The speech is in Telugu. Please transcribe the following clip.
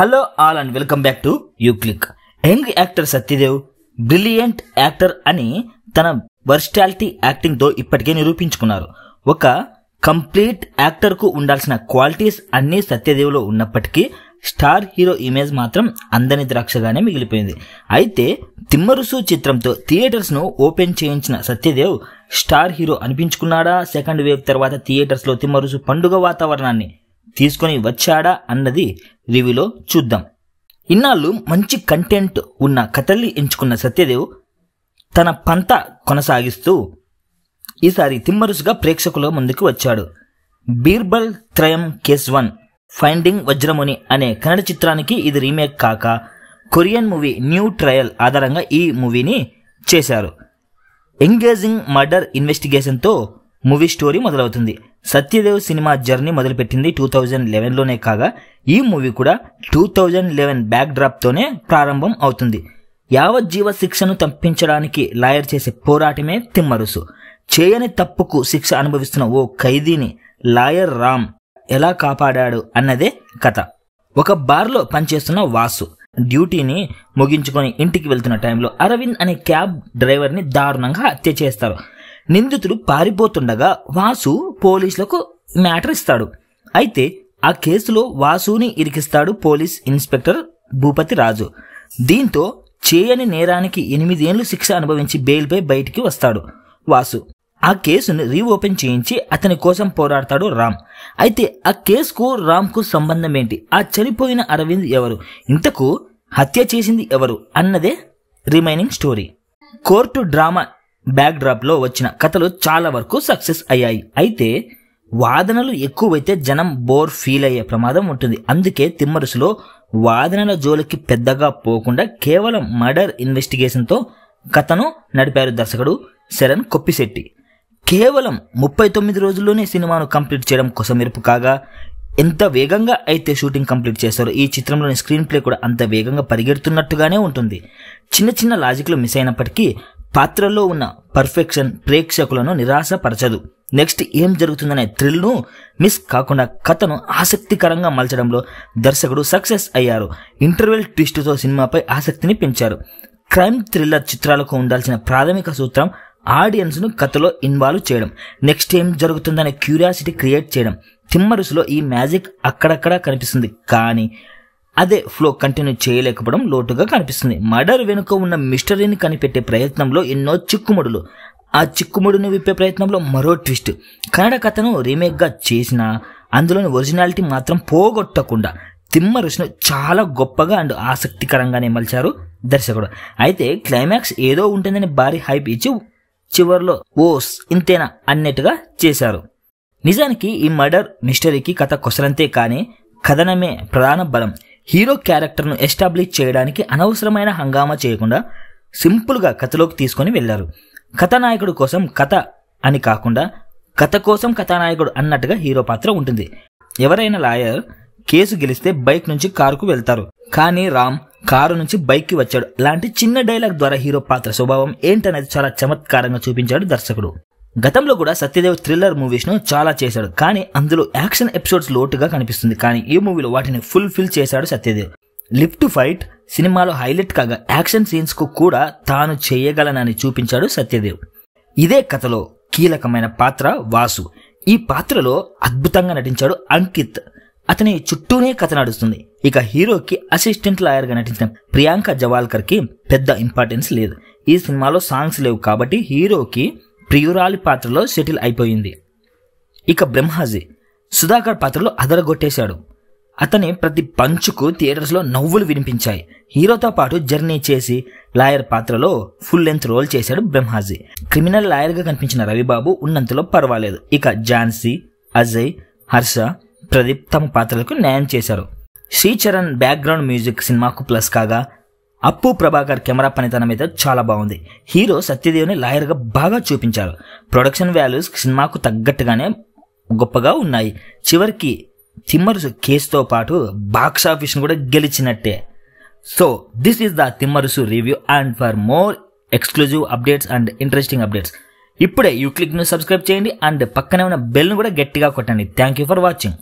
hello all and welcome back to you click young actor Satyadev brilliant actor అని తన వర్స్టాలిటీ యాక్టింగ్తో ఇప్పటికే నిరూపించుకున్నారు ఒక కంప్లీట్ యాక్టర్కు ఉండాల్సిన క్వాలిటీస్ అన్నీ సత్యదేవ్లో ఉన్నప్పటికీ స్టార్ హీరో ఇమేజ్ మాత్రం అందని ద్రాక్షగానే మిగిలిపోయింది అయితే తిమ్మరుసు చిత్రంతో థియేటర్స్ను ఓపెన్ చేయించిన సత్యదేవ్ స్టార్ హీరో అనిపించుకున్నాడా సెకండ్ వేవ్ తర్వాత థియేటర్స్లో తిమ్మరుసు పండుగ వాతావరణాన్ని తీసుకొని వచ్చాడా అన్నది రివ్యూలో చూద్దాం ఇన్నాళ్ళు మంచి కంటెంట్ ఉన్న కథల్ని ఎంచుకున్న సత్యదేవ్ తన పంత కొనసాగిస్తూ ఈసారి తిమ్మరుసుగా ప్రేక్షకుల ముందుకు వచ్చాడు బీర్బల్ త్రయం కేస్ వన్ ఫైండింగ్ వజ్రముని అనే కన్నడ చిత్రానికి ఇది రీమేక్ కాక కొరియన్ మూవీ న్యూ ట్రయల్ ఆధారంగా ఈ మూవీని చేశారు ఎంగేజింగ్ మర్డర్ ఇన్వెస్టిగేషన్తో మూవీ స్టోరీ మొదలవుతుంది సత్యదేవ్ సినిమా జర్నీ మొదలుపెట్టింది టూ థౌజండ్ లెవెన్లోనే కాగా ఈ మూవీ కూడా టూ థౌజండ్ లెవెన్ బ్యాక్ డ్రాప్తోనే ప్రారంభం అవుతుంది యావజ్జీవ శిక్షను తప్పించడానికి లాయర్ చేసే పోరాటమే తిమ్మరుసు చేయని తప్పుకు శిక్ష అనుభవిస్తున్న ఓ ఖైదీని లాయర్ రామ్ ఎలా కాపాడాడు అన్నదే కథ ఒక బార్లో పనిచేస్తున్న వాసు డ్యూటీని ముగించుకొని ఇంటికి వెళ్తున్న టైంలో అరవింద్ అనే క్యాబ్ డ్రైవర్ని దారుణంగా హత్య చేస్తారు నిందితుడు పారిపోతుండగా వాసు పోలీసులకు మ్యాటర్ ఇస్తాడు అయితే ఆ కేసులో వాసుని ఇరికిస్తాడు పోలీస్ ఇన్స్పెక్టర్ భూపతి రాజు దీంతో చేయని నేరానికి ఎనిమిదేళ్లు శిక్ష అనుభవించి బెయిల్పై బయటికి వస్తాడు వాసు ఆ కేసును రీఓపెన్ చేయించి అతని కోసం పోరాడతాడు రామ్ అయితే ఆ కేసుకు రామ్కు సంబంధం ఏంటి ఆ చనిపోయిన అరవింద్ ఎవరు ఇంతకు హత్య చేసింది ఎవరు అన్నదే రిమైనింగ్ స్టోరీ కోర్టు డ్రామా బ్యాక్డ్రాప్లో వచ్చిన కథలు చాలా వరకు సక్సెస్ అయ్యాయి అయితే వాదనలు ఎక్కువైతే జనం బోర్ ఫీల్ అయ్యే ప్రమాదం ఉంటుంది అందుకే తిమ్మరుసులో వాదనల జోలికి పెద్దగా పోకుండా కేవలం మర్డర్ ఇన్వెస్టిగేషన్తో కథను నడిపారు దర్శకుడు శరణ్ కొప్పిశెట్టి కేవలం ముప్పై తొమ్మిది రోజుల్లోనే సినిమాను కంప్లీట్ చేయడం కోసం మెరుపు కాగా ఎంత వేగంగా అయితే షూటింగ్ కంప్లీట్ చేశారో ఈ చిత్రంలోని స్క్రీన్ ప్లే కూడా అంత వేగంగా పరిగెడుతున్నట్టుగానే ఉంటుంది చిన్న చిన్న లాజిక్లు మిస్ అయినప్పటికీ పాత్రలో ఉన్న పర్ఫెక్షన్ ప్రేక్షకులను నిరాశపరచదు నెక్స్ట్ ఏం జరుగుతుందనే థ్రిల్ను మిస్ కాకుండా కథను ఆసక్తికరంగా మలచడంలో దర్శకుడు సక్సెస్ అయ్యారు ఇంటర్వెల్ ట్విస్ట్తో సినిమాపై ఆసక్తిని పెంచారు క్రైమ్ థ్రిల్లర్ చిత్రాలకు ఉండాల్సిన ప్రాథమిక సూత్రం ఆడియన్స్ను కథలో ఇన్వాల్వ్ చేయడం నెక్స్ట్ ఏం జరుగుతుందనే క్యూరియాసిటీ క్రియేట్ చేయడం తిమ్మరుసులో ఈ మ్యాజిక్ అక్కడక్కడ కనిపిస్తుంది కానీ అదే ఫ్లో కంటిన్యూ చేయలేకపోవడం లోటుగా కనిపిస్తుంది మర్డర్ వెనుక ఉన్న మిస్టరీని కనిపెట్టే ప్రయత్నంలో ఎన్నో చిక్కుముడులు ఆ చిక్కుముడిని విప్పే ప్రయత్నంలో మరో ట్విస్ట్ కన్నడ కథను రీమేక్గా చేసిన అందులోని ఒరిజినాలిటీ మాత్రం పోగొట్టకుండా తిమ్మ రుచిని చాలా గొప్పగా అండ్ ఆసక్తికరంగానే మలిచారు దర్శకుడు అయితే క్లైమాక్స్ ఏదో ఉంటుందని భారీ హైప్ ఇచ్చి చివరిలో ఓస్ ఇంతేనా అన్నట్టుగా చేశారు నిజానికి ఈ మర్డర్ మిస్టరీకి కథ కొసలంతే కానీ కథనమే ప్రధాన బలం హీరో క్యారెక్టర్ను ఎస్టాబ్లిష్ చేయడానికి అనవసరమైన హంగామా చేయకుండా సింపుల్గా కథలోకి తీసుకొని వెళ్ళారు కథానాయకుడు కోసం కథ అని కాకుండా కథ కోసం కథానాయకుడు అన్నట్టుగా హీరో పాత్ర ఉంటుంది ఎవరైనా లాయర్ కేసు గెలిస్తే బైక్ నుంచి కారుకు వెళ్తారు కానీ రామ్ కారు నుంచి బైక్కి వచ్చాడు లాంటి చిన్న డైలాగ్ ద్వారా హీరో పాత్ర స్వభావం ఏంటనేది చాలా చమత్కారంగా చూపించాడు దర్శకుడు గతంలో కూడా సత్యదేవ్ థ్రిల్లర్ మూవీస్ను చాలా చేశాడు కానీ అందులో యాక్షన్ ఎపిసోడ్స్ లోటుగా కనిపిస్తుంది కానీ ఈ మూవీలో వాటిని ఫుల్ఫిల్ చేశాడు సత్యదేవ్ లిఫ్ట్ ఫైట్ సినిమాలో హైలైట్ కాగా యాక్షన్ సీన్స్కు కూడా తాను చేయగలనని చూపించాడు సత్యదేవ్ ఇదే కథలో కీలకమైన పాత్ర వాసు ఈ పాత్రలో అద్భుతంగా నటించాడు అంకిత్ అతని చుట్టూనే కథ నడుస్తుంది ఇక హీరోకి అసిస్టెంట్ లాయర్గా నటించిన ప్రియాంక జవాల్కర్కి పెద్ద ఇంపార్టెన్స్ లేదు ఈ సినిమాలో సాంగ్స్ లేవు కాబట్టి హీరోకి ప్రియురాలి పాత్రలో సెటిల్ అయిపోయింది ఇక బ్రహ్మాజీ సుధాకర్ పాత్రలో అదరగొట్టేశాడు అతని ప్రతి పంచుకు థియేటర్స్లో నవ్వులు వినిపించాయి హీరోతో పాటు జర్నీ చేసి లాయర్ పాత్రలో ఫుల్ లెంత్ రోల్ చేశాడు బ్రహ్మాజీ క్రిమినల్ లాయర్గా కనిపించిన రవిబాబు ఉన్నంతలో పర్వాలేదు ఇక ఝాన్సీ అజయ్ హర్ష ప్రదీప్ తమ పాత్రలకు న్యాయం చేశారు శ్రీచరణ్ బ్యాక్గ్రౌండ్ మ్యూజిక్ సినిమాకు ప్లస్ కాగా అప్పు ప్రభాకర్ కెమెరా పనితనం అయితే చాలా బాగుంది హీరో సత్యదేవ్ని లాయర్గా బాగా చూపించారు ప్రొడక్షన్ వాల్యూస్ సినిమాకు తగ్గట్టుగానే గొప్పగా ఉన్నాయి చివరికి తిమ్మరుసు కేసుతో పాటు బాక్స్ ఆఫీస్ కూడా గెలిచినట్టే so this is the Thimmarusu review and for more exclusive updates and interesting updates ఇప్పుడే యూ క్లిక్ను సబ్స్క్రైబ్ చేయండి అండ్ పక్కనే ఉన్న బెల్ను కూడా గట్టిగా కొట్టండి థ్యాంక్ యూ ఫర్ వాచింగ్